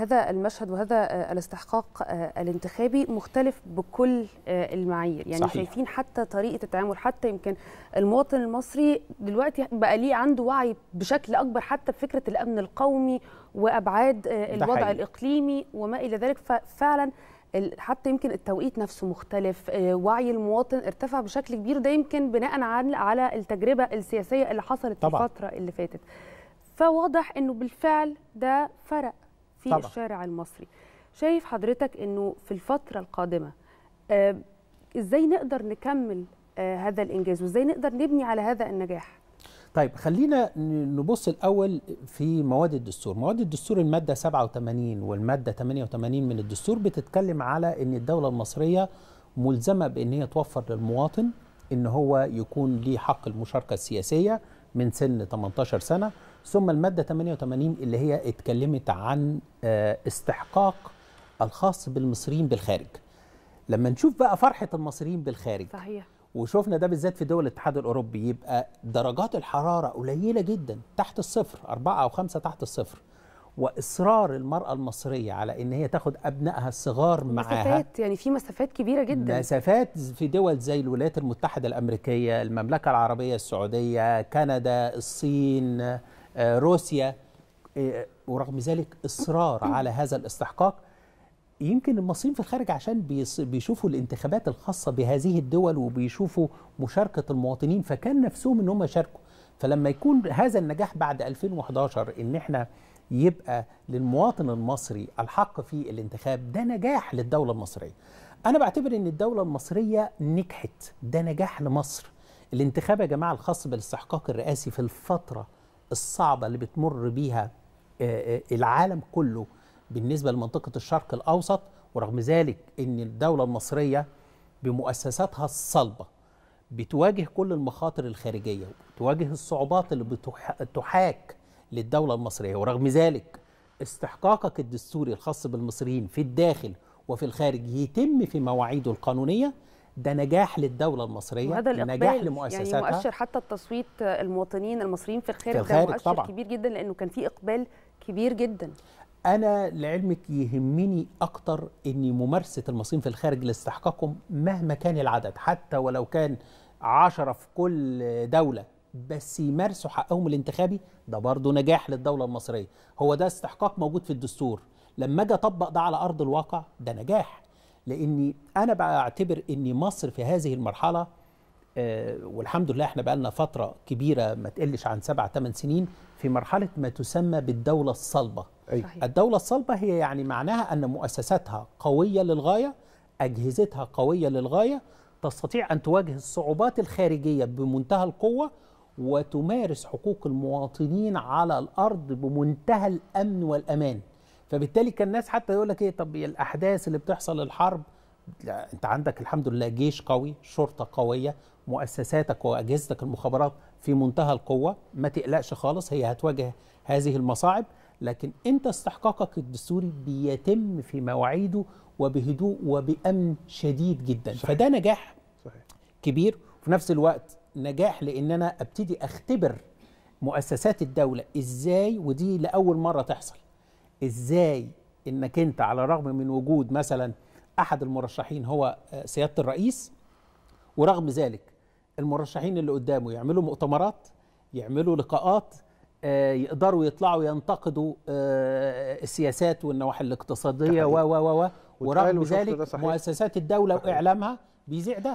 هذا المشهد وهذا آه، الاستحقاق آه، الانتخابي مختلف بكل آه، المعايير يعني صحيح. شايفين حتى طريقه التعامل حتى يمكن المواطن المصري دلوقتي بقى ليه عنده وعي بشكل اكبر حتى بفكره الامن القومي وابعاد الوضع حقيقي. الاقليمي وما الى ذلك ففعلا حتى يمكن التوقيت نفسه مختلف وعي المواطن ارتفع بشكل كبير ده يمكن بناء على التجربه السياسيه اللي حصلت طبعا. الفتره اللي فاتت فواضح انه بالفعل ده فرق في طبعا. الشارع المصري شايف حضرتك انه في الفتره القادمه آه ازاي نقدر نكمل آه هذا الانجاز وازاي نقدر نبني على هذا النجاح طيب خلينا نبص الاول في مواد الدستور مواد الدستور الماده 87 والماده 88 من الدستور بتتكلم على ان الدوله المصريه ملزمه بان هي توفر للمواطن ان هو يكون ليه حق المشاركه السياسيه من سن 18 سنة ثم المادة 88 اللي هي اتكلمت عن آه، استحقاق الخاص بالمصريين بالخارج لما نشوف بقى فرحة المصريين بالخارج صحيح وشوفنا ده بالذات في دول الاتحاد الأوروبي يبقى درجات الحرارة قليلة جدا تحت الصفر أربعة أو خمسة تحت الصفر واصرار المراه المصريه على ان هي تاخد ابنائها الصغار معاها مسافات يعني في مسافات كبيره جدا مسافات في دول زي الولايات المتحده الامريكيه المملكه العربيه السعوديه كندا الصين آه، روسيا آه، ورغم ذلك اصرار على هذا الاستحقاق يمكن المصريين في الخارج عشان بيشوفوا الانتخابات الخاصه بهذه الدول وبيشوفوا مشاركه المواطنين فكان نفسهم ان هم يشاركوا فلما يكون هذا النجاح بعد 2011 ان احنا يبقى للمواطن المصري الحق في الانتخاب ده نجاح للدولة المصرية أنا بعتبر أن الدولة المصرية نجحت ده نجاح لمصر الانتخاب يا جماعة الخاص بالاستحقاق الرئاسي في الفترة الصعبة اللي بتمر بيها آه، آه، العالم كله بالنسبة لمنطقة الشرق الأوسط ورغم ذلك أن الدولة المصرية بمؤسساتها الصلبة بتواجه كل المخاطر الخارجية وتواجه الصعوبات اللي بتحاك للدولة المصرية ورغم ذلك استحقاقك الدستوري الخاص بالمصريين في الداخل وفي الخارج يتم في مواعيده القانونية ده نجاح للدولة المصرية وهذا الإقبال نجاح يعني لمؤسساتها يعني مؤشر حتى التصويت المواطنين المصريين في الخارج, في الخارج ده مؤشر طبعًا. كبير جدا لأنه كان في إقبال كبير جدا أنا لعلمك يهمني أكتر أن ممارسة المصريين في الخارج لاستحقاقهم مهما كان العدد حتى ولو كان عشرة في كل دولة بس يمارسوا حقهم الانتخابي ده برضه نجاح للدوله المصريه هو ده استحقاق موجود في الدستور لما اجي اطبق ده على ارض الواقع ده نجاح لاني انا بعتبر ان مصر في هذه المرحله آه، والحمد لله احنا بقالنا فتره كبيره ما تقلش عن سبع ثمان سنين في مرحله ما تسمى بالدوله الصلبه صحيح. الدوله الصلبه هي يعني معناها ان مؤسساتها قويه للغايه اجهزتها قويه للغايه تستطيع ان تواجه الصعوبات الخارجيه بمنتهى القوه وتمارس حقوق المواطنين على الارض بمنتهى الامن والامان فبالتالي كان الناس حتى يقول لك ايه طب الاحداث اللي بتحصل الحرب لا انت عندك الحمد لله جيش قوي شرطه قويه مؤسساتك واجهزتك المخابرات في منتهى القوه ما تقلقش خالص هي هتواجه هذه المصاعب لكن انت استحقاقك الدستوري بيتم في مواعيده وبهدوء وبامن شديد جدا صحيح. فده نجاح صحيح. كبير وفي نفس الوقت نجاح لان انا ابتدي اختبر مؤسسات الدوله ازاي ودي لاول مره تحصل ازاي انك انت على الرغم من وجود مثلا احد المرشحين هو آه، سياده الرئيس ورغم ذلك المرشحين اللي قدامه يعملوا مؤتمرات يعملوا لقاءات آه، يقدروا يطلعوا ينتقدوا آه، السياسات والنواحي الاقتصاديه و و و ورغم ذلك مؤسسات الدوله واعلامها بيذيع ده